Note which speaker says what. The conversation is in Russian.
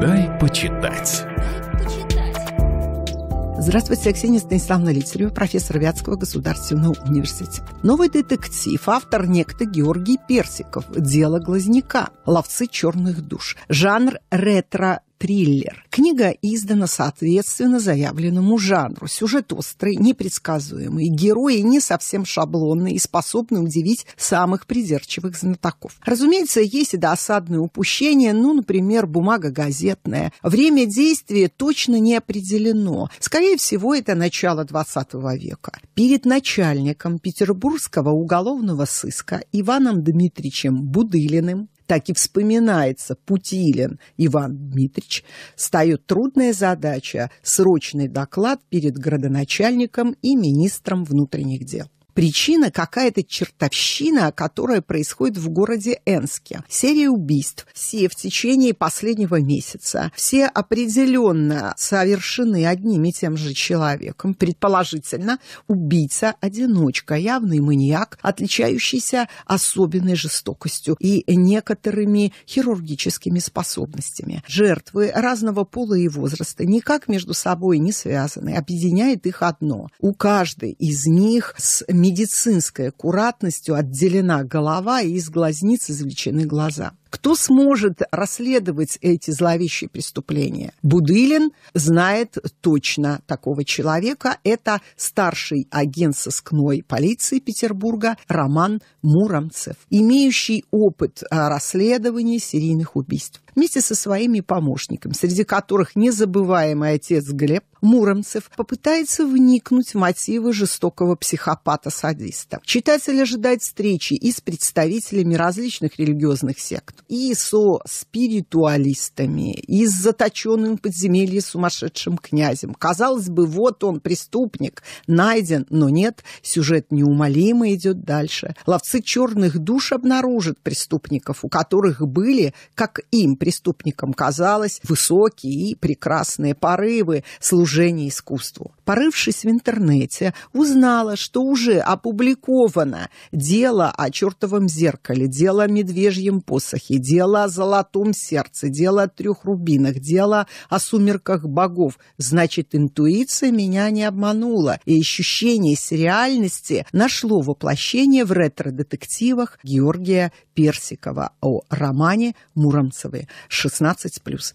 Speaker 1: Дай почитать. Здравствуйте, Ксения Станиславовна Лицарева, профессор Вятского государственного университета. Новый детектив, автор некто Георгий Персиков, «Дело глазняка», «Ловцы черных душ». Жанр ретро триллер. Книга издана соответственно заявленному жанру. Сюжет острый, непредсказуемый, герои не совсем шаблонные и способны удивить самых придирчивых знатоков. Разумеется, есть и досадные упущения, ну, например, бумага газетная. Время действия точно не определено. Скорее всего, это начало XX века. Перед начальником петербургского уголовного сыска Иваном Дмитриевичем Будылиным так и вспоминается Путилин Иван Дмитрич, встает трудная задача – срочный доклад перед градоначальником и министром внутренних дел. Причина какая-то чертовщина, которая происходит в городе Энске. Серия убийств. Все в течение последнего месяца. Все определенно совершены одним и тем же человеком. Предположительно, убийца-одиночка, явный маньяк, отличающийся особенной жестокостью и некоторыми хирургическими способностями. Жертвы разного пола и возраста никак между собой не связаны. Объединяет их одно. У каждой из них с медицинской аккуратностью отделена голова и из глазниц извлечены глаза. Кто сможет расследовать эти зловещие преступления? Будылин знает точно такого человека. Это старший агент сыскной полиции Петербурга Роман Муромцев, имеющий опыт а, расследования серийных убийств вместе со своими помощниками, среди которых незабываемый отец Глеб Муромцев, попытается вникнуть в мотивы жестокого психопата-садиста. Читатель ожидает встречи и с представителями различных религиозных сект и со спиритуалистами, и с заточенным подземелье сумасшедшим князем. Казалось бы, вот он, преступник, найден, но нет, сюжет неумолимо идет дальше. Ловцы черных душ обнаружат преступников, у которых были, как им, преступникам казалось, высокие и прекрасные порывы служения искусству порывшись в интернете, узнала, что уже опубликовано дело о чертовом зеркале, дело о медвежьем посохе, дело о золотом сердце, дело о трех рубинах, дело о сумерках богов. Значит, интуиция меня не обманула, и ощущение сериальности нашло воплощение в ретро-детективах Георгия Персикова о романе Муромцевы «16+.»